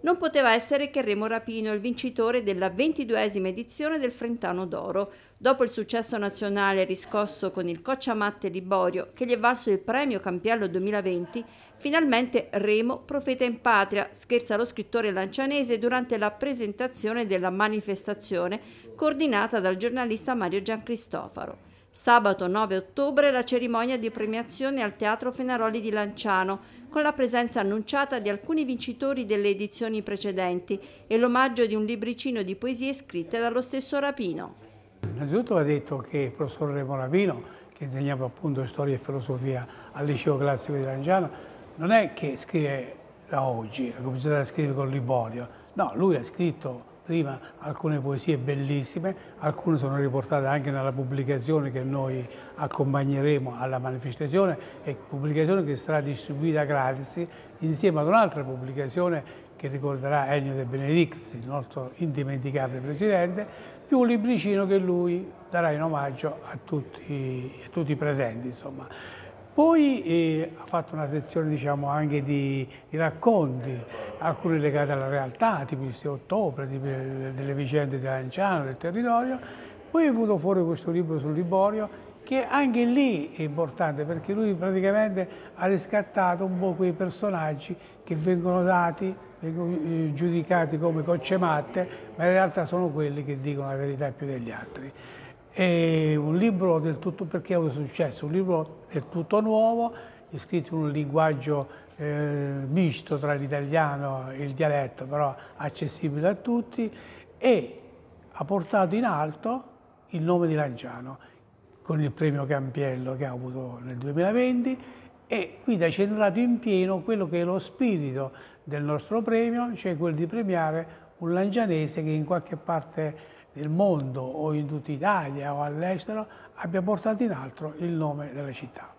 non poteva essere che Remo Rapino, il vincitore della ventiduesima edizione del Frentano d'Oro. Dopo il successo nazionale riscosso con il Cocciamatte Liborio, che gli è valso il premio Campiello 2020, finalmente Remo, profeta in patria, scherza lo scrittore lancianese durante la presentazione della manifestazione coordinata dal giornalista Mario Giancristofaro. Sabato 9 ottobre la cerimonia di premiazione al Teatro Fenaroli di Lanciano, con la presenza annunciata di alcuni vincitori delle edizioni precedenti e l'omaggio di un libricino di poesie scritte dallo stesso Rapino. Innanzitutto va detto che il professor Remo Rapino, che insegnava appunto storia e filosofia al liceo classico di Lanciano, non è che scrive da oggi, ha cominciato a scrivere con Liborio, no, lui ha scritto prima alcune poesie bellissime, alcune sono riportate anche nella pubblicazione che noi accompagneremo alla manifestazione e pubblicazione che sarà distribuita gratis insieme ad un'altra pubblicazione che ricorderà Ennio De Benedicti, il nostro indimenticabile presidente, più un libricino che lui darà in omaggio a tutti, a tutti i presenti. Insomma. Poi eh, ha fatto una sezione diciamo, anche di, di, racconti, alcuni legati alla realtà, tipo di ottobre, eh, tipo, delle vicende di Lanciano, del territorio. Poi è venuto fuori questo libro sul Liborio, che anche lì è importante perché lui praticamente ha riscattato un po' quei personaggi che vengono dati, vengono eh, giudicati come cocce matte, ma in realtà sono quelli che dicono la verità più degli altri. È un libro del tutto, perché è un successo, un libro del tutto nuovo, scritto in un linguaggio eh, misto tra l'italiano e il dialetto, però accessibile a tutti, e ha portato in alto il nome di Lanciano con il premio Campiello che ha avuto nel 2020 e quindi ha centrato in pieno quello che è lo spirito del nostro premio, cioè quello di premiare un lancianese che in qualche parte nel mondo o in tutta Italia o all'estero abbia portato in alto il nome della città.